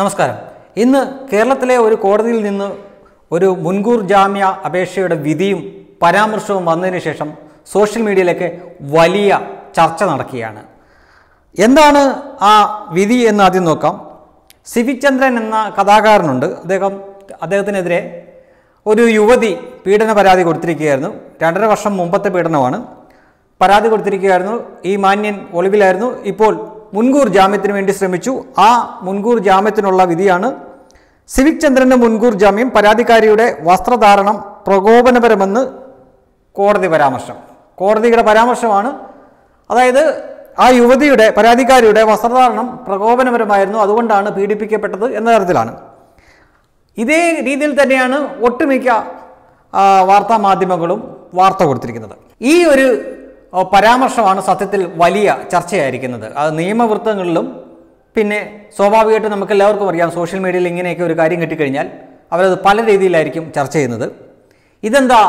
നമസ്കാരം ഇന്ന് കേരളത്തിലെ ഒരു കോടതിയിൽ നിന്ന് ഒരു മുൻകൂർ ജാമ്യ അപേക്ഷയുടെ വിധിയും പരാമർശവും വന്നതിന് ശേഷം സോഷ്യൽ മീഡിയയിലൊക്കെ വലിയ ചർച്ച നടക്കുകയാണ് എന്താണ് ആ വിധി എന്ന് ആദ്യം നോക്കാം സിവിക് ചന്ദ്രൻ എന്ന കഥാകാരനുണ്ട് അദ്ദേഹം അദ്ദേഹത്തിനെതിരെ ഒരു യുവതി പീഡന പരാതി കൊടുത്തിരിക്കുകയായിരുന്നു രണ്ടര വർഷം മുമ്പത്തെ പീഡനമാണ് പരാതി കൊടുത്തിരിക്കുകയായിരുന്നു ഈ മാന്യൻ ഒളിവിലായിരുന്നു ഇപ്പോൾ മുൻകൂർ ജാമ്യത്തിന് വേണ്ടി ശ്രമിച്ചു ആ മുൻകൂർ ജാമ്യത്തിനുള്ള വിധിയാണ് സിവിക് ചന്ദ്രൻ്റെ മുൻകൂർ ജാമ്യം പരാതിക്കാരിയുടെ വസ്ത്രധാരണം പ്രകോപനപരമെന്ന് കോടതി പരാമർശം കോടതിയുടെ പരാമർശമാണ് അതായത് ആ യുവതിയുടെ പരാതിക്കാരിയുടെ വസ്ത്രധാരണം പ്രകോപനപരമായിരുന്നു അതുകൊണ്ടാണ് പീഡിപ്പിക്കപ്പെട്ടത് എന്ന തരത്തിലാണ് ഇതേ രീതിയിൽ തന്നെയാണ് ഒട്ടുമിക്ക വാർത്താ മാധ്യമങ്ങളും വാർത്ത കൊടുത്തിരിക്കുന്നത് ഈ ഒരു പരാമർശമാണ് സത്യത്തിൽ വലിയ ചർച്ചയായിരിക്കുന്നത് അത് നിയമവൃത്തങ്ങളിലും പിന്നെ സ്വാഭാവികമായിട്ട് നമുക്ക് എല്ലാവർക്കും അറിയാം സോഷ്യൽ മീഡിയയിൽ ഇങ്ങനെയൊക്കെ ഒരു കാര്യം കിട്ടിക്കഴിഞ്ഞാൽ അവരത് പല രീതിയിലായിരിക്കും ചർച്ച ചെയ്യുന്നത് ഇതെന്താ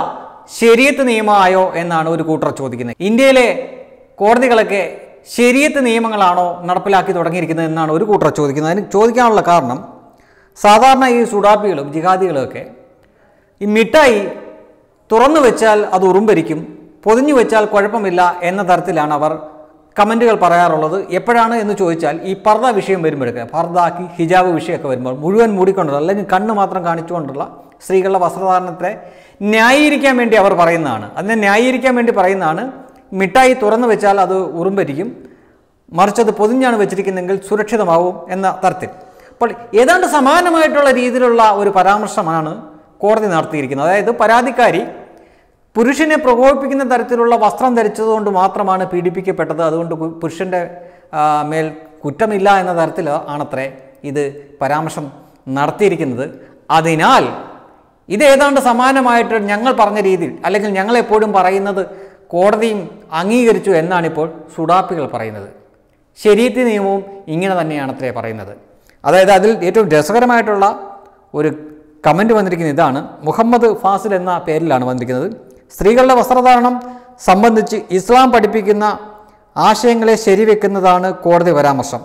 ശരിയത്ത് നിയമമായോ എന്നാണ് ഒരു കൂട്ടർ ചോദിക്കുന്നത് ഇന്ത്യയിലെ കോടതികളൊക്കെ ശരിയത്ത് നിയമങ്ങളാണോ നടപ്പിലാക്കി തുടങ്ങിയിരിക്കുന്നത് എന്നാണ് ഒരു കൂട്ടർ ചോദിക്കുന്നത് അതിന് ചോദിക്കാനുള്ള കാരണം സാധാരണ ഈ സുഡാപ്പികളും ജിഹാദികളുമൊക്കെ ഈ മിഠായി തുറന്നു വെച്ചാൽ അത് ഉറുമ്പരിക്കും പൊതിഞ്ഞു വെച്ചാൽ കുഴപ്പമില്ല എന്ന തരത്തിലാണ് അവർ കമൻറ്റുകൾ പറയാറുള്ളത് എപ്പോഴാണ് എന്ന് ചോദിച്ചാൽ ഈ പർദ വിഷയം വരുമ്പോഴൊക്കെ പർദാക്കി ഹിജാബ് വിഷയമൊക്കെ വരുമ്പോൾ മുഴുവൻ മൂടിക്കൊണ്ടുള്ള അല്ലെങ്കിൽ കണ്ണ് മാത്രം കാണിച്ചുകൊണ്ടുള്ള സ്ത്രീകളുടെ വസ്ത്രധാരണത്തെ ന്യായീകരിക്കാൻ വേണ്ടി അവർ പറയുന്നതാണ് അതിനെ ന്യായീകരിക്കാൻ വേണ്ടി പറയുന്നതാണ് മിഠായി തുറന്നു വെച്ചാൽ അത് ഉറുമ്പരിക്കും മറിച്ചത് പൊതിഞ്ഞാണ് വെച്ചിരിക്കുന്നതെങ്കിൽ സുരക്ഷിതമാവും എന്ന തരത്തിൽ അപ്പോൾ ഏതാണ്ട് സമാനമായിട്ടുള്ള രീതിയിലുള്ള ഒരു പരാമർശമാണ് കോടതി നടത്തിയിരിക്കുന്നത് അതായത് പരാതിക്കാരി പുരുഷനെ പ്രകോപിപ്പിക്കുന്ന തരത്തിലുള്ള വസ്ത്രം ധരിച്ചതുകൊണ്ട് മാത്രമാണ് പീഡിപ്പിക്കപ്പെട്ടത് അതുകൊണ്ട് പുരുഷൻ്റെ മേൽ കുറ്റമില്ല എന്ന തരത്തിൽ ആണത്രേ ഇത് പരാമർശം നടത്തിയിരിക്കുന്നത് അതിനാൽ ഇത് ഏതാണ്ട് സമാനമായിട്ട് ഞങ്ങൾ പറഞ്ഞ രീതിയിൽ അല്ലെങ്കിൽ ഞങ്ങളെപ്പോഴും പറയുന്നത് കോടതിയും അംഗീകരിച്ചു എന്നാണിപ്പോൾ സുഡാപ്പികൾ പറയുന്നത് ശരീരത്തി നിയമവും ഇങ്ങനെ തന്നെയാണ് അത്രേ പറയുന്നത് അതായത് അതിൽ ഏറ്റവും രസകരമായിട്ടുള്ള ഒരു കമൻറ്റ് വന്നിരിക്കുന്ന ഇതാണ് മുഹമ്മദ് ഫാസിൽ എന്ന പേരിലാണ് വന്നിരിക്കുന്നത് സ്ത്രീകളുടെ വസ്ത്രധാരണം സംബന്ധിച്ച് ഇസ്ലാം പഠിപ്പിക്കുന്ന ആശയങ്ങളെ ശരിവെക്കുന്നതാണ് കോടതി പരാമർശം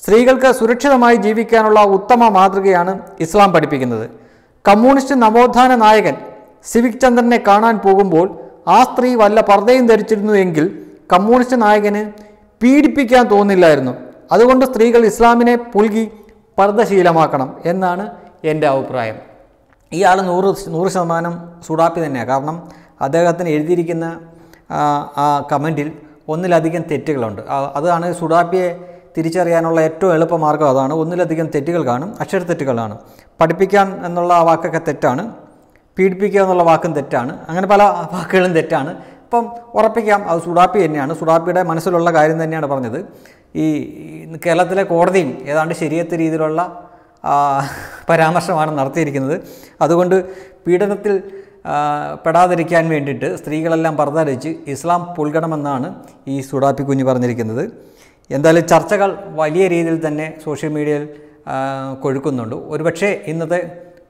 സ്ത്രീകൾക്ക് സുരക്ഷിതമായി ജീവിക്കാനുള്ള ഉത്തമ മാതൃകയാണ് ഇസ്ലാം പഠിപ്പിക്കുന്നത് കമ്മ്യൂണിസ്റ്റ് നവോത്ഥാന നായകൻ സിവിക് ചന്ദ്രനെ കാണാൻ പോകുമ്പോൾ ആ സ്ത്രീ വല്ല പർദ്ദയും ധരിച്ചിരുന്നു എങ്കിൽ കമ്മ്യൂണിസ്റ്റ് നായകന് പീഡിപ്പിക്കാൻ തോന്നില്ലായിരുന്നു അതുകൊണ്ട് സ്ത്രീകൾ ഇസ്ലാമിനെ പുൽകി പർദ്ദശീലമാക്കണം എന്നാണ് എൻ്റെ അഭിപ്രായം ഇയാൾ നൂറ് നൂറ് ശതമാനം സുടാപ്പി തന്നെയാണ് കാരണം അദ്ദേഹത്തിന് എഴുതിയിരിക്കുന്ന ആ കമൻറ്റിൽ ഒന്നിലധികം തെറ്റുകളുണ്ട് അതാണ് സുഡാപ്പിയെ തിരിച്ചറിയാനുള്ള ഏറ്റവും എളുപ്പമാർഗം അതാണ് ഒന്നിലധികം തെറ്റുകൾ കാണും അക്ഷരത്തെറ്റുകളാണ് പഠിപ്പിക്കാൻ എന്നുള്ള വാക്കൊക്കെ തെറ്റാണ് പീഡിപ്പിക്കുക എന്നുള്ള വാക്കും തെറ്റാണ് അങ്ങനെ പല വാക്കുകളും തെറ്റാണ് ഇപ്പം ഉറപ്പിക്കാം അത് സുഡാപ്പി തന്നെയാണ് സുഡാപ്പിയുടെ മനസ്സിലുള്ള കാര്യം തന്നെയാണ് പറഞ്ഞത് ഈ കേരളത്തിലെ കോടതിയും ഏതാണ്ട് ശരിയത്തെ രീതിയിലുള്ള പരാമർശമാണ് നടത്തിയിരിക്കുന്നത് അതുകൊണ്ട് പീഡനത്തിൽ പെടാതിരിക്കാൻ വേണ്ടിയിട്ട് സ്ത്രീകളെല്ലാം പർദ്ദ ഇസ്ലാം പുൽകണമെന്നാണ് ഈ സുഡാപ്പി കുഞ്ഞ് പറഞ്ഞിരിക്കുന്നത് എന്തായാലും ചർച്ചകൾ വലിയ രീതിയിൽ തന്നെ സോഷ്യൽ മീഡിയയിൽ കൊഴുക്കുന്നുണ്ട് ഒരുപക്ഷെ ഇന്നത്തെ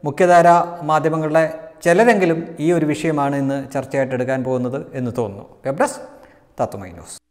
മുഖ്യധാര മാധ്യമങ്ങളുടെ ചിലരെങ്കിലും ഈ ഒരു വിഷയമാണ് ഇന്ന് ചർച്ചയായിട്ട് എടുക്കാൻ പോകുന്നത് എന്ന് തോന്നുന്നു വെബ് തത്തുമൈ ന്യൂസ്